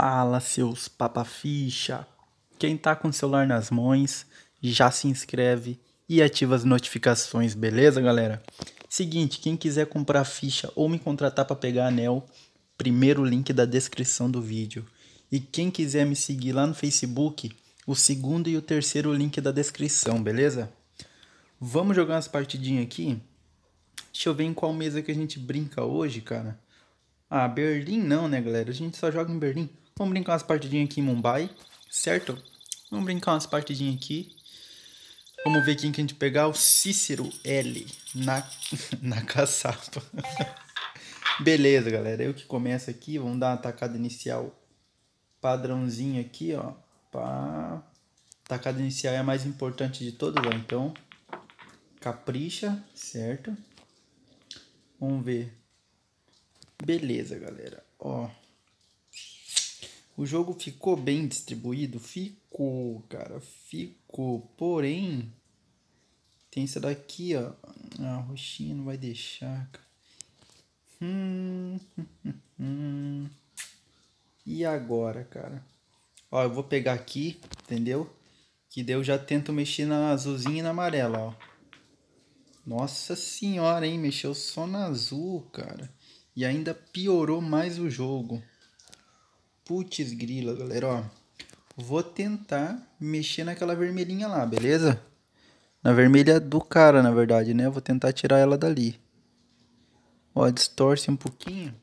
Fala, seus papaficha! Quem tá com o celular nas mãos, já se inscreve e ativa as notificações, beleza, galera? Seguinte, quem quiser comprar ficha ou me contratar para pegar anel, primeiro link da descrição do vídeo. E quem quiser me seguir lá no Facebook, o segundo e o terceiro link da descrição, beleza? Vamos jogar umas partidinhas aqui? Deixa eu ver em qual mesa que a gente brinca hoje, cara. Ah, Berlim não, né, galera? A gente só joga em Berlim. Vamos brincar umas partidinhas aqui em Mumbai, certo? Vamos brincar umas partidinhas aqui. Vamos ver quem que a gente pegar. O Cícero L na, na caçapa. Beleza, galera. Eu que começo aqui. Vamos dar uma tacada inicial padrãozinho aqui, ó. Pá. Tacada inicial é a mais importante de todas, ó. Então, capricha, certo? Vamos ver. Beleza, galera. Ó. O jogo ficou bem distribuído? Ficou, cara, ficou. Porém, tem essa daqui, ó. A ah, roxinha não vai deixar, cara. Hum, hum, hum. E agora, cara? Ó, eu vou pegar aqui, entendeu? Que deu, já tento mexer na azulzinha e na amarela, ó. Nossa senhora, hein? Mexeu só na azul, cara. E ainda piorou mais o jogo. Putz, grila, galera, ó. Vou tentar mexer naquela vermelhinha lá, beleza? Na vermelha do cara, na verdade, né? Vou tentar tirar ela dali. Ó, distorce um pouquinho.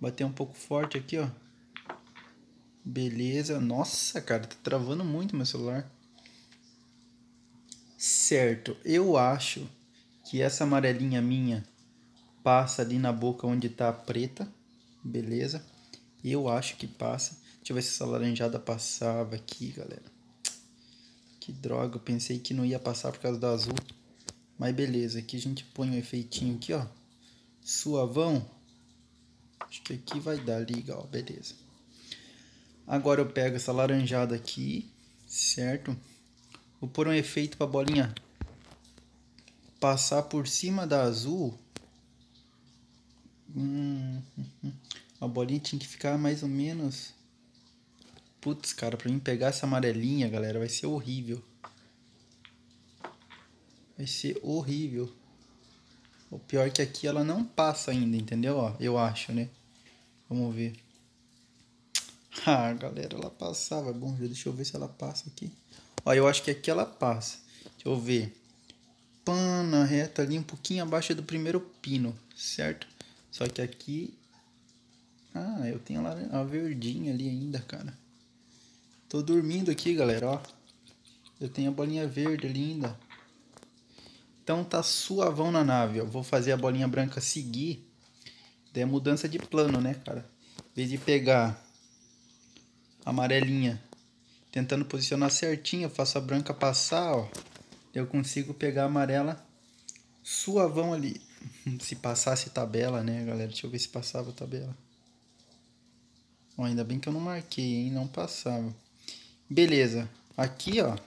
Bater um pouco forte aqui, ó. Beleza. Nossa, cara, tá travando muito meu celular. Certo, eu acho que essa amarelinha minha passa ali na boca onde tá preta. Beleza. Eu acho que passa. Deixa eu ver se essa laranjada passava aqui, galera. Que droga, eu pensei que não ia passar por causa do azul. Mas beleza, aqui a gente põe um efeitinho aqui, ó. Suavão. Acho que aqui vai dar liga, ó. Beleza. Agora eu pego essa laranjada aqui, certo? Vou pôr um efeito pra bolinha passar por cima da azul. hum. hum, hum. A bolinha tinha que ficar mais ou menos. Putz, cara, pra mim pegar essa amarelinha, galera, vai ser horrível. Vai ser horrível. O pior é que aqui ela não passa ainda, entendeu? Ó, eu acho, né? Vamos ver. Ah, galera, ela passava. Bom, deixa eu ver se ela passa aqui. Ó, eu acho que aqui ela passa. Deixa eu ver. Pana reta ali, um pouquinho abaixo do primeiro pino, certo? Só que aqui ah, eu tenho lá a verdinha ali ainda, cara. Tô dormindo aqui, galera, ó. Eu tenho a bolinha verde ali ainda. Então tá suavão na nave, ó. Vou fazer a bolinha branca seguir. Daí é mudança de plano, né, cara? Em vez de pegar a amarelinha tentando posicionar certinho, eu faço a branca passar, ó. Eu consigo pegar a amarela suavão ali. se passasse tabela, né, galera? Deixa eu ver se passava tabela. Ó, ainda bem que eu não marquei, hein? Não passava. Beleza. Aqui, ó. Vou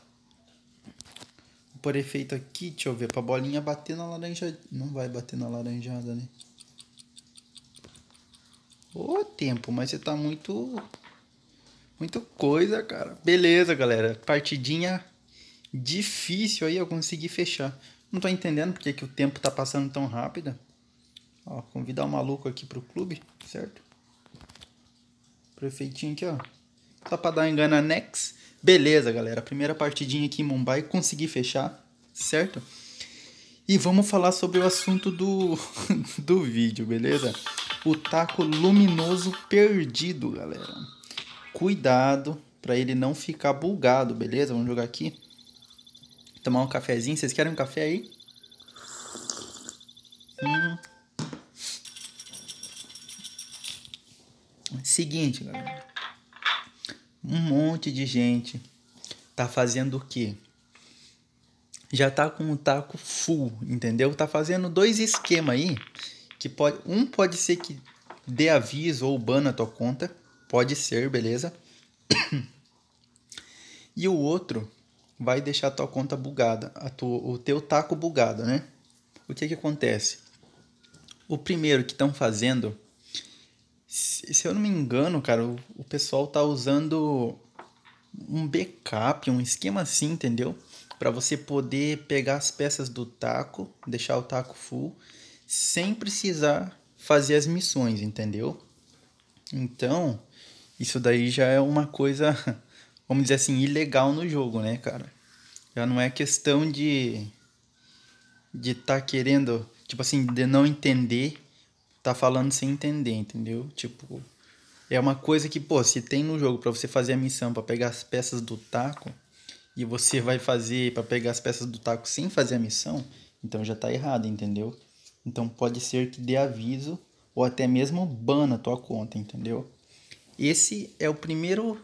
por efeito aqui, deixa eu ver, pra bolinha bater na laranja. Não vai bater na laranjada, né? Ô, tempo, mas você tá muito... Muito coisa, cara. Beleza, galera. Partidinha difícil aí, eu consegui fechar. Não tô entendendo porque que o tempo tá passando tão rápido. Ó, convidar o um maluco aqui pro clube, certo? Prefeitinho aqui, ó. Só pra dar engana next. Beleza, galera. Primeira partidinha aqui em Mumbai. Consegui fechar, certo? E vamos falar sobre o assunto do, do vídeo, beleza? O taco luminoso perdido, galera. Cuidado para ele não ficar bugado, beleza? Vamos jogar aqui. Tomar um cafezinho. Vocês querem um café aí? Hum, Seguinte, galera. Um monte de gente tá fazendo o quê? Já tá com o taco full, entendeu? Tá fazendo dois esquemas aí que pode, um pode ser que dê aviso ou ban a tua conta, pode ser, beleza? e o outro vai deixar a tua conta bugada, a tua, o teu taco bugado, né? O que que acontece? O primeiro que estão fazendo se eu não me engano, cara, o, o pessoal tá usando um backup, um esquema assim, entendeu? Para você poder pegar as peças do taco, deixar o taco full, sem precisar fazer as missões, entendeu? Então, isso daí já é uma coisa, vamos dizer assim, ilegal no jogo, né, cara? Já não é questão de de estar tá querendo, tipo assim, de não entender tá falando sem entender, entendeu? Tipo, é uma coisa que, pô, se tem no jogo para você fazer a missão para pegar as peças do taco e você vai fazer para pegar as peças do taco sem fazer a missão, então já tá errado, entendeu? Então pode ser que dê aviso ou até mesmo bana a tua conta, entendeu? Esse é o primeiro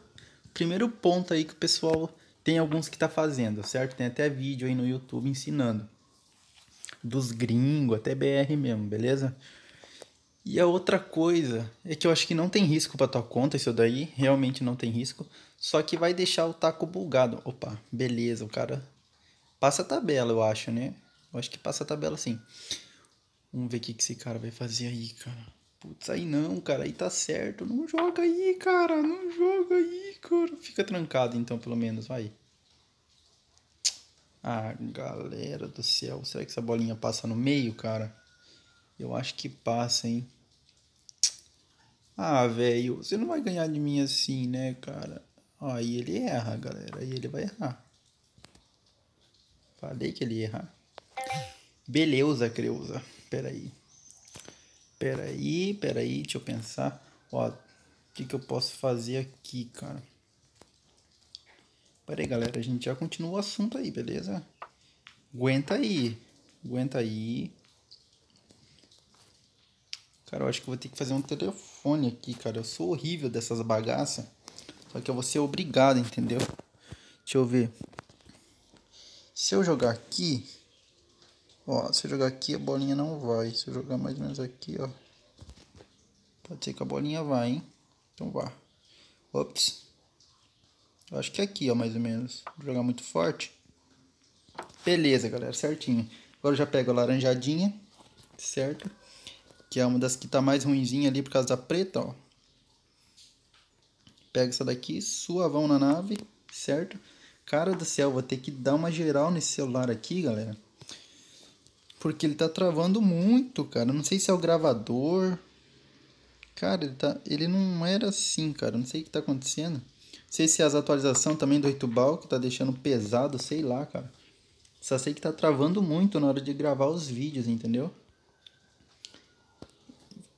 primeiro ponto aí que o pessoal tem alguns que tá fazendo, certo? Tem até vídeo aí no YouTube ensinando dos gringos até BR mesmo, beleza? E a outra coisa é que eu acho que não tem risco para tua conta isso daí, realmente não tem risco, só que vai deixar o taco bugado. Opa, beleza, o cara passa a tabela, eu acho, né? Eu acho que passa a tabela sim. Vamos ver o que, que esse cara vai fazer aí, cara. Putz, aí não, cara, aí tá certo. Não joga aí, cara, não joga aí, cara. Fica trancado então, pelo menos, vai. Ah, galera do céu, será que essa bolinha passa no meio, cara? Eu acho que passa, hein? Ah, velho, você não vai ganhar de mim assim, né, cara? Aí ele erra, galera. Aí ele vai errar. Falei que ele ia errar. Beleza, Creuza. Peraí. Peraí, peraí. Deixa eu pensar. Ó, o que, que eu posso fazer aqui, cara? Peraí, galera. A gente já continua o assunto aí, beleza? Aguenta aí. Aguenta aí. Cara, eu acho que vou ter que fazer um telefone aqui, cara. Eu sou horrível dessas bagaças. Só que eu vou ser obrigado, entendeu? Deixa eu ver. Se eu jogar aqui... Ó, se eu jogar aqui a bolinha não vai. Se eu jogar mais ou menos aqui, ó. Pode ser que a bolinha vai, hein? Então vá. Ops. Eu acho que é aqui, ó, mais ou menos. Vou jogar muito forte. Beleza, galera, certinho. Agora eu já pego a laranjadinha, certo? que é uma das que tá mais ruinzinha ali por causa da preta, ó. Pega essa daqui, suavão na nave, certo? Cara do céu, vou ter que dar uma geral nesse celular aqui, galera. Porque ele tá travando muito, cara. Não sei se é o gravador. Cara, ele, tá... ele não era assim, cara. Não sei o que tá acontecendo. Não sei se é as atualizações também do 8 que tá deixando pesado, sei lá, cara. Só sei que tá travando muito na hora de gravar os vídeos, entendeu?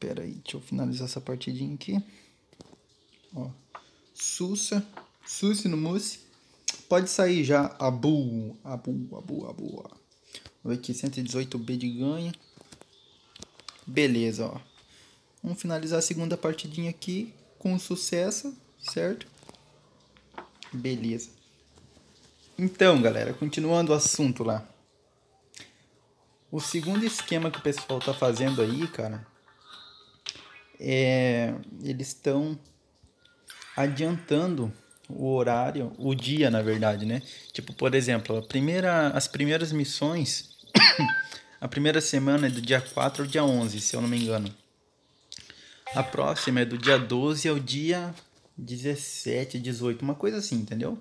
Espera aí, deixa eu finalizar essa partidinha aqui. Ó. Sussa. Sussa no mousse. Pode sair já. Abu, abu, abu, abu. Ó. ver aqui, 118B de ganho. Beleza, ó. Vamos finalizar a segunda partidinha aqui com sucesso, certo? Beleza. Então, galera, continuando o assunto lá. O segundo esquema que o pessoal tá fazendo aí, cara, é, eles estão adiantando o horário, o dia, na verdade, né? Tipo, por exemplo, primeira, as primeiras missões, a primeira semana é do dia 4 ao dia 11, se eu não me engano. A próxima é do dia 12 ao dia 17, 18, uma coisa assim, entendeu?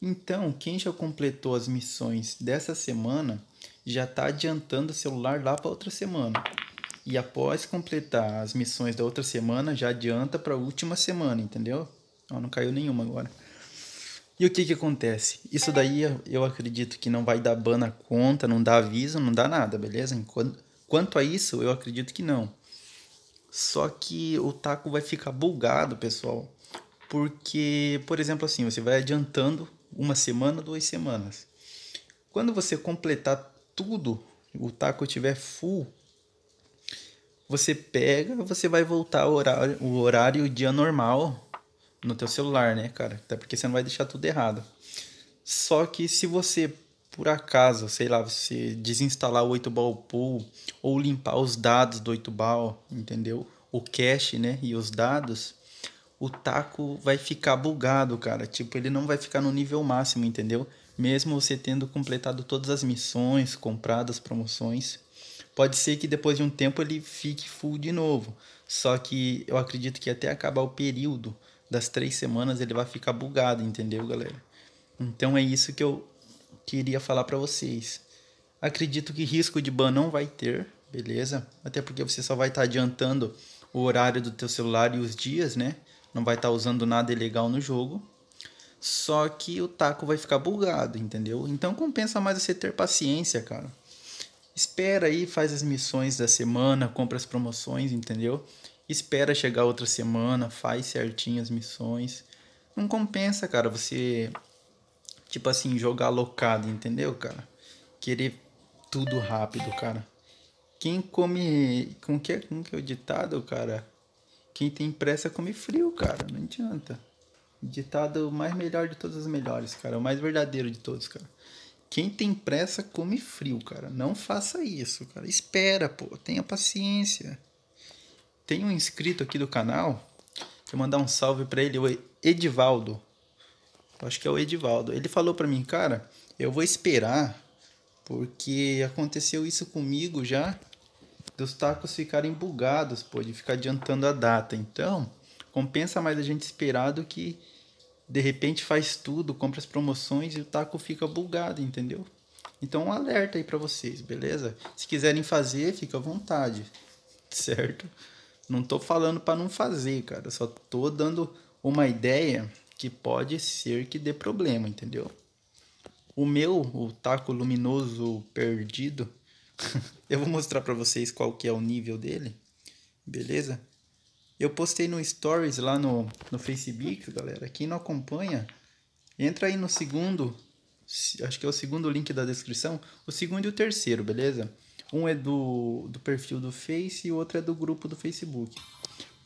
Então, quem já completou as missões dessa semana já está adiantando o celular lá para outra semana e após completar as missões da outra semana, já adianta para a última semana, entendeu? Ó, não caiu nenhuma agora. E o que que acontece? Isso daí eu acredito que não vai dar ban na conta, não dá aviso, não dá nada, beleza? Enquanto, quanto a isso, eu acredito que não. Só que o taco vai ficar bugado, pessoal. Porque, por exemplo, assim, você vai adiantando uma semana, duas semanas. Quando você completar tudo, o taco tiver full, você pega, você vai voltar o horário, o horário o dia normal no teu celular, né, cara? Até porque você não vai deixar tudo errado. Só que se você, por acaso, sei lá, você desinstalar o 8-ball pool ou limpar os dados do 8-ball, entendeu? O cache, né, e os dados, o taco vai ficar bugado, cara. Tipo, ele não vai ficar no nível máximo, entendeu? Mesmo você tendo completado todas as missões, comprado as promoções. Pode ser que depois de um tempo ele fique full de novo. Só que eu acredito que até acabar o período das três semanas ele vai ficar bugado, entendeu, galera? Então é isso que eu queria falar para vocês. Acredito que risco de ban não vai ter, beleza? Até porque você só vai estar tá adiantando o horário do teu celular e os dias, né? Não vai estar tá usando nada ilegal no jogo. Só que o taco vai ficar bugado, entendeu? Então compensa mais você ter paciência, cara espera aí, faz as missões da semana, compra as promoções, entendeu? Espera chegar outra semana, faz certinho as missões. Não compensa, cara, você, tipo assim, jogar locado entendeu, cara? Querer tudo rápido, cara. Quem come. Com que, com que é o ditado, cara? Quem tem pressa come frio, cara. Não adianta. Ditado mais melhor de todas as melhores, cara. O mais verdadeiro de todos, cara. Quem tem pressa come frio, cara. Não faça isso, cara. Espera, pô. Tenha paciência. Tem um inscrito aqui do canal. Quer mandar um salve para ele, o Edivaldo. Acho que é o Edivaldo. Ele falou para mim, cara, eu vou esperar porque aconteceu isso comigo já dos tacos ficarem bugados, pô, de ficar adiantando a data. Então, compensa mais a gente esperar do que de repente faz tudo, compra as promoções e o taco fica bugado, entendeu? Então um alerta aí para vocês, beleza? Se quiserem fazer, fica à vontade, certo? Não tô falando para não fazer, cara, só tô dando uma ideia que pode ser que dê problema, entendeu? O meu, o taco luminoso perdido, eu vou mostrar para vocês qual que é o nível dele, beleza? Eu postei no Stories lá no, no Facebook, galera. Quem não acompanha, entra aí no segundo, acho que é o segundo link da descrição, o segundo e o terceiro, beleza? Um é do, do perfil do Face e o outro é do grupo do Facebook.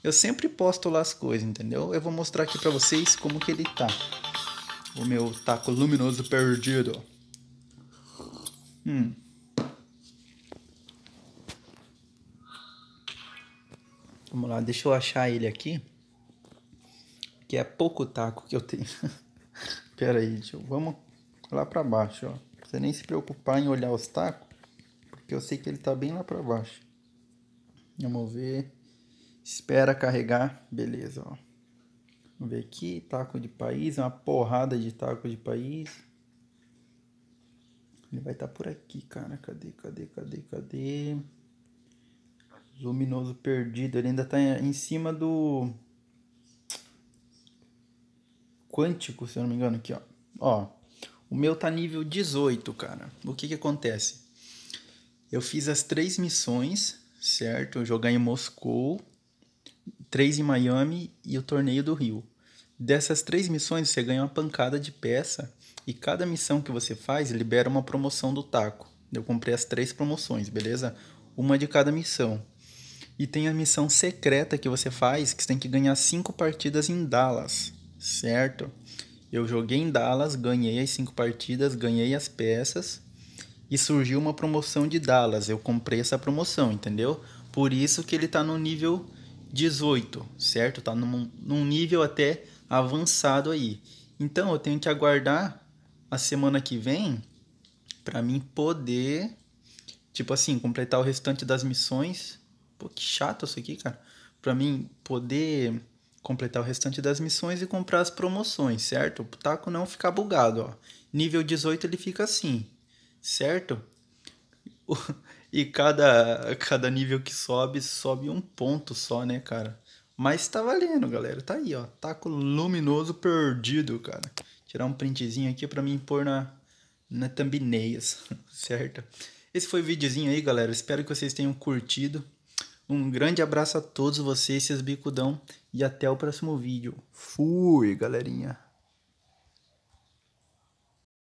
Eu sempre posto lá as coisas, entendeu? Eu vou mostrar aqui pra vocês como que ele tá. O meu taco luminoso perdido. Hum. Vamos lá, deixa eu achar ele aqui. Que é pouco taco que eu tenho. Pera aí, eu, vamos lá para baixo, ó. você nem se preocupar em olhar os tacos, porque eu sei que ele tá bem lá para baixo. Vamos ver. Espera carregar. Beleza, ó. Vamos ver aqui, taco de país, uma porrada de taco de país. Ele vai estar tá por aqui, cara. Cadê, cadê, cadê, cadê? Luminoso perdido. Ele ainda tá em cima do. Quântico, se eu não me engano, aqui, ó. Ó. O meu tá nível 18, cara. O que que acontece? Eu fiz as três missões, certo? Jogar em Moscou, três em Miami e o torneio do Rio. Dessas três missões, você ganha uma pancada de peça e cada missão que você faz libera uma promoção do taco. Eu comprei as três promoções, beleza? Uma de cada missão. E tem a missão secreta que você faz, que você tem que ganhar cinco partidas em Dallas, certo? Eu joguei em Dallas, ganhei as cinco partidas, ganhei as peças e surgiu uma promoção de Dallas. Eu comprei essa promoção, entendeu? Por isso que ele tá no nível 18, certo? Tá num, num nível até avançado aí. Então eu tenho que aguardar a semana que vem para mim poder, tipo assim, completar o restante das missões pô, que chato isso aqui, cara. Para mim poder completar o restante das missões e comprar as promoções, certo? O taco não ficar bugado, ó. Nível 18 ele fica assim, certo? E cada, cada nível que sobe, sobe um ponto só, né, cara? Mas tá valendo, galera. Tá aí, ó. Taco luminoso perdido, cara. Tirar um printzinho aqui pra mim pôr na, na thumbnails, certo? Esse foi o videozinho aí, galera. Espero que vocês tenham curtido. Um grande abraço a todos vocês, seus bicudão, e até o próximo vídeo. Fui, galerinha!